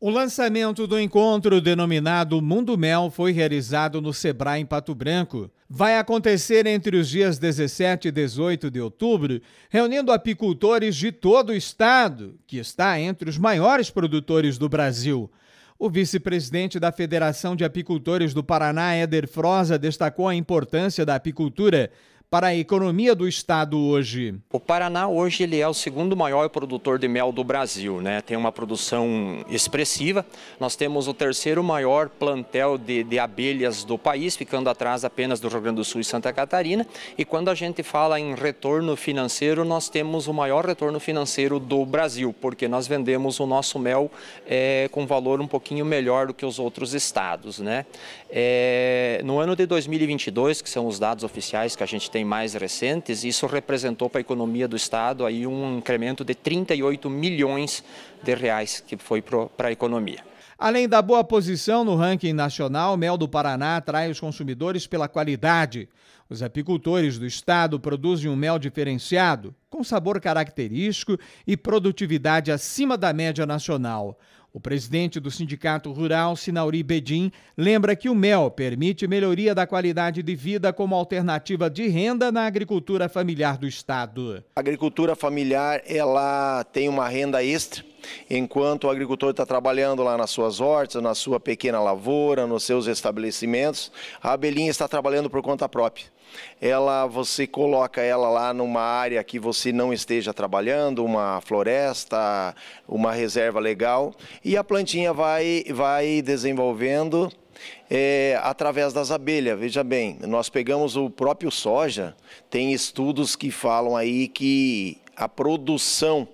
O lançamento do encontro denominado Mundo Mel foi realizado no Sebrae em Pato Branco. Vai acontecer entre os dias 17 e 18 de outubro, reunindo apicultores de todo o estado, que está entre os maiores produtores do Brasil. O vice-presidente da Federação de Apicultores do Paraná, Éder Froza, destacou a importância da apicultura para a economia do estado hoje? O Paraná hoje ele é o segundo maior produtor de mel do Brasil, né? Tem uma produção expressiva. Nós temos o terceiro maior plantel de, de abelhas do país, ficando atrás apenas do Rio Grande do Sul e Santa Catarina. E quando a gente fala em retorno financeiro, nós temos o maior retorno financeiro do Brasil, porque nós vendemos o nosso mel é, com valor um pouquinho melhor do que os outros estados, né? É, no ano de 2022, que são os dados oficiais que a gente tem tem mais recentes, isso representou para a economia do Estado aí um incremento de 38 milhões de reais que foi para a economia. Além da boa posição no ranking nacional, mel do Paraná atrai os consumidores pela qualidade. Os apicultores do estado produzem um mel diferenciado, com sabor característico e produtividade acima da média nacional. O presidente do Sindicato Rural, Sinauri Bedin, lembra que o mel permite melhoria da qualidade de vida como alternativa de renda na agricultura familiar do estado. A agricultura familiar, ela tem uma renda extra enquanto o agricultor está trabalhando lá nas suas hortas, na sua pequena lavoura, nos seus estabelecimentos, a abelhinha está trabalhando por conta própria. Ela, você coloca ela lá numa área que você não esteja trabalhando, uma floresta, uma reserva legal, e a plantinha vai, vai desenvolvendo é, através das abelhas. Veja bem, nós pegamos o próprio soja, tem estudos que falam aí que a produção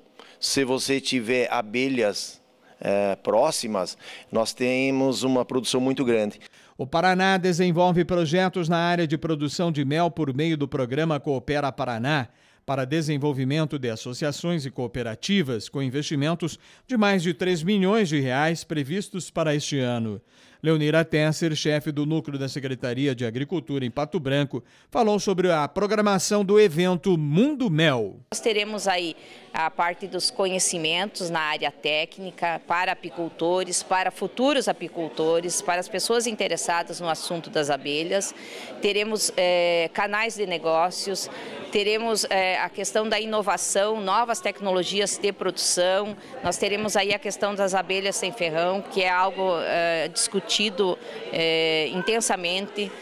se você tiver abelhas é, próximas, nós temos uma produção muito grande. O Paraná desenvolve projetos na área de produção de mel por meio do programa Coopera Paraná para desenvolvimento de associações e cooperativas com investimentos de mais de 3 milhões de reais previstos para este ano. Leonira Tesser, chefe do núcleo da Secretaria de Agricultura em Pato Branco, falou sobre a programação do evento Mundo Mel. Nós teremos aí a parte dos conhecimentos na área técnica para apicultores, para futuros apicultores, para as pessoas interessadas no assunto das abelhas. Teremos é, canais de negócios, teremos é, a questão da inovação, novas tecnologias de produção, nós teremos aí a questão das abelhas sem ferrão, que é algo é, discutido é, intensamente.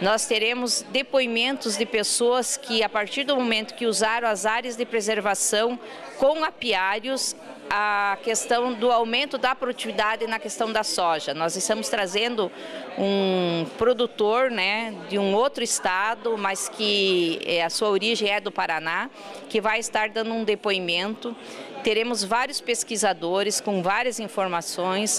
Nós teremos depoimentos de pessoas que, a partir do momento que usaram as áreas de preservação com apiários, a questão do aumento da produtividade na questão da soja. Nós estamos trazendo um produtor né, de um outro estado, mas que eh, a sua origem é do Paraná, que vai estar dando um depoimento. Teremos vários pesquisadores com várias informações